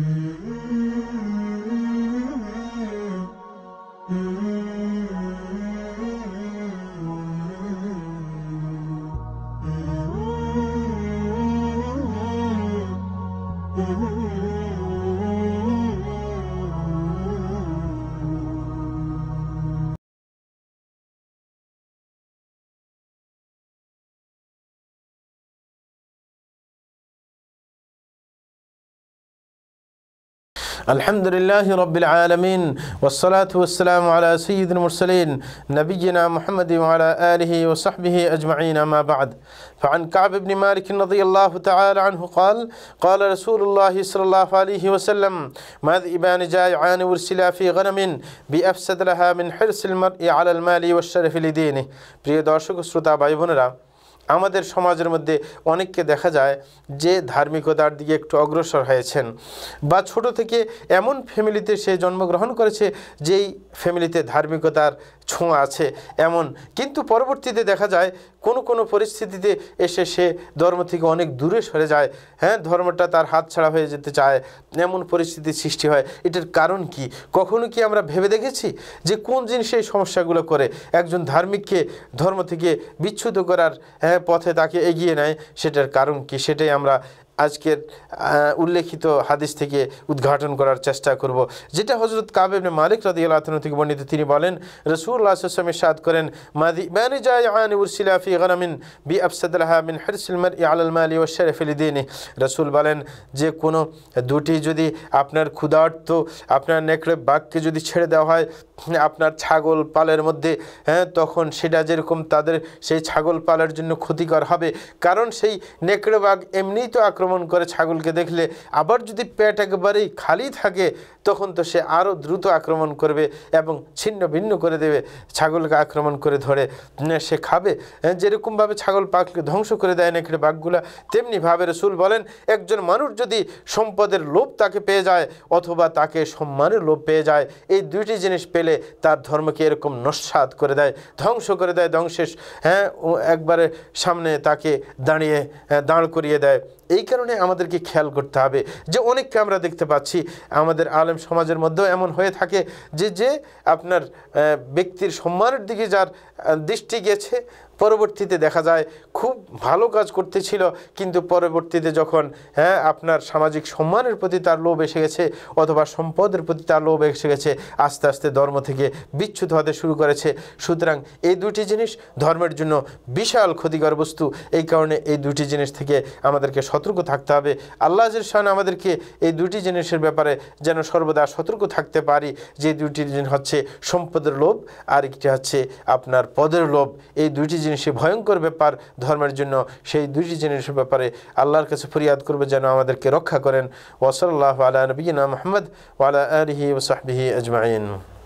Mm-hmm. الحمد لله رب العالمين والصلاة والسلام على سيد المرسلين نبينا محمد وعلى آله وصحبه أجمعين ما بعد فعن كعب بن مالك رضي الله تعالى عنه قال قال رسول الله صلى الله عليه وسلم إبان جائعان ورسلا في غنم بأفسد لها من حرص المرء على المال والشرف لدينه بريد দর্শক শ্রোতা ভাই আমাদের সমাজের মধ্যে অনেককে দেখা যায় যে ধার্মিকতার দিকে একটু অগ্রসর হয়েছেন বা ছোট থেকে এমন ফ্যামিলিতে সে জন্মগ্রহণ করেছে যেই ফ্যামিলিতে ধার্মিকতার ছোঁয়া আছে এমন কিন্তু পরবর্তীতে দেখা যায় কোন কোন পরিস্থিতিতে এসে সে ধর্ম থেকে অনেক দূরে সরে যায় হ্যাঁ ধর্মটা তার হাত ছাড়া হয়ে যেতে চায় এমন পরিস্থিতির সৃষ্টি হয় এটার কারণ কি কখনো কি আমরা ভেবে দেখেছি যে কোন জিনিস এই সমস্যাগুলো করে একজন ধার্মিককে ধর্ম থেকে বিচ্ছুত করার হ্যাঁ পথে তাকে এগিয়ে নেয় সেটার কারণ কি সেটাই আমরা আজকের উল্লেখিত হাদিস থেকে উদ্ঘাটন করার চেষ্টা করব যেটা হজরত কাবেব মালিক আতন থেকে বর্ণিত তিনি বলেন রসুল্লাহামের সাদ করেন মাদি বি ও রসুল বলেন যে কোনো দুটি যদি আপনার ক্ষুধার্ত আপনার নেকড়ে বাঘকে যদি ছেড়ে দেওয়া হয় আপনার ছাগল পালের মধ্যে হ্যাঁ তখন সেটা যেরকম তাদের সেই ছাগল পালের জন্য ক্ষতিকর হবে কারণ সেই নেকড়ে বাঘ এমনিই তো আক্রমণ আক্রমণ করে ছাগলকে দেখলে আবার যদি পেট একবারেই খালি থাকে তখন তো সে আরও দ্রুত আক্রমণ করবে এবং ছিন্ন ভিন্ন করে দেবে ছাগলকে আক্রমণ করে ধরে সে খাবে যেরকমভাবে ছাগল পাখকে ধ্বংস করে দেয় না এখানে বাঘগুলা তেমনিভাবে রসুল বলেন একজন মানুষ যদি সম্পদের লোভ তাকে পেয়ে যায় অথবা তাকে সম্মানের লোভ পেয়ে যায় এই দুইটি জিনিস পেলে তার ধর্মকে এরকম নস্বাদ করে দেয় ধ্বংস করে দেয় ধ্বংসের হ্যাঁ একবারে সামনে তাকে দাঁড়িয়ে দাঁড় করিয়ে দেয় এই কারণে আমাদেরকে খেয়াল করতে হবে যে অনেককে আমরা দেখতে পাচ্ছি আমাদের আলেম সমাজের মধ্যেও এমন হয়ে থাকে যে যে আপনার ব্যক্তির সম্মানের দিকে যার দৃষ্টি গেছে পরবর্তীতে দেখা যায় খুব ভালো কাজ করতেছিল কিন্তু পরবর্তীতে যখন হ্যাঁ আপনার সামাজিক সম্মানের প্রতি তার লোভ এসে গেছে অথবা সম্পদের প্রতি তার লোভ এসে গেছে আস্তে আস্তে ধর্ম থেকে বিচ্ছুত হতে শুরু করেছে সুতরাং এই দুটি জিনিস ধর্মের জন্য বিশাল ক্ষতিকর বস্তু এই কারণে এই দুটি জিনিস থেকে আমাদেরকে সতর্ক থাকতে হবে আল্লাহ আজির শাহান আমাদেরকে এই দুটি জিনিসের ব্যাপারে যেন সর্বদা সতর্ক থাকতে পারি যে দুটি জিনিস হচ্ছে সম্পদের লোভ আর একটি হচ্ছে আপনার পদের লোভ এই দুইটি জিনিসই ভয়ঙ্কর ব্যাপার ধর্মের জন্য সেই দুটি জিনিসের ব্যাপারে আল্লাহর কাছে ফরিয়াদ করবে যেন আমাদেরকে রক্ষা করেন ওসল্লাহ আলা নবীনা মোহাম্মদ ওয়ালা আলহি ওসাহবিহি আজমাইন